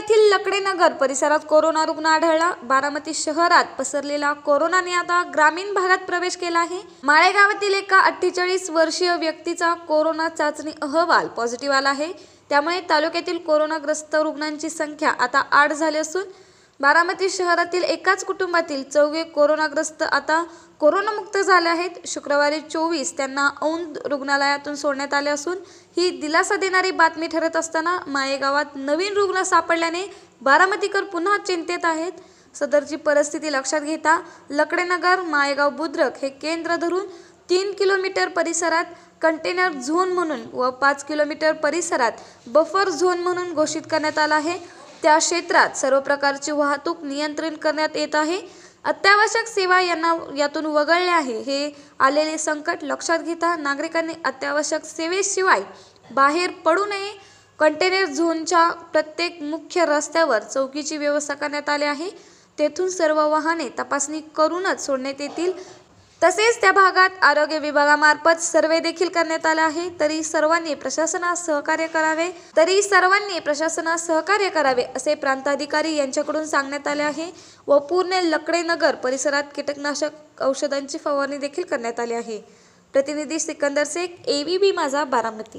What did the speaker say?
येथील लकडेनगर परिसरात कोरोना रुग्ण आढळला बारामती शहरात पसरलेला कोरोनाने आता ग्रामीण भागात प्रवेश केला आहे माळेगावातील एका अठ्ठेचाळीस वर्षीय व्यक्तीचा कोरोना चाचणी अहवाल पॉझिटिव्ह आला आहे त्यामुळे तालुक्यातील कोरोनाग्रस्त रुग्णांची संख्या आता आठ झाली असून बारामती शहरातील एकाच कुटुंबातील चौघे कोरोनाग्रस्त आता कोरोनामुक्त झाले आहेत शुक्रवारी चोवीस त्यांना औंध रुग्णालयातून सोडण्यात आले असून ही दिलासा देणारी बातमी ठरत असताना मायेगावात नवीन रुग्ण सापडल्याने बारामतीकर पुन्हा चिंतेत आहेत सदरची परिस्थिती लक्षात घेता लकडेनगर मायेगाव बुद्रक हे केंद्र धरून तीन किलोमीटर परिसरात कंटेनर झोन म्हणून व पाच किलोमीटर परिसरात बफर झोन म्हणून घोषित करण्यात आला आहे त्या क्षेत्रात सर्व प्रकारची वाहतूक नियंत्रित करण्यात येत आहे अत्यावश्यक सेवा यांना यातून वगळल्या आहे हे आलेले संकट लक्षात घेता नागरिकांनी अत्यावश्यक सेवेशिवाय बाहेर पडू नये कंटेनर झोनच्या प्रत्येक मुख्य रस्त्यावर चौकीची व्यवस्था करण्यात आली आहे तेथून सर्व वाहने तपासणी करूनच सोडण्यात येतील तसेच त्या भागात आरोग्य विभागामार्फत सर्वे देखील करण्यात आला आहे तरी सर्वांनी प्रशासनास सहकार्य करावे तरी सर्वांनी प्रशासनास सहकार्य करावे असे प्रांताधिकारी यांच्याकडून सांगण्यात आले आहे व पूर्ण लकडे नगर परिसरात कीटकनाशक औषधांची फवारणी देखील करण्यात आली आहे प्रतिनिधी सिकंदर शेख एबीबी माझा बारामती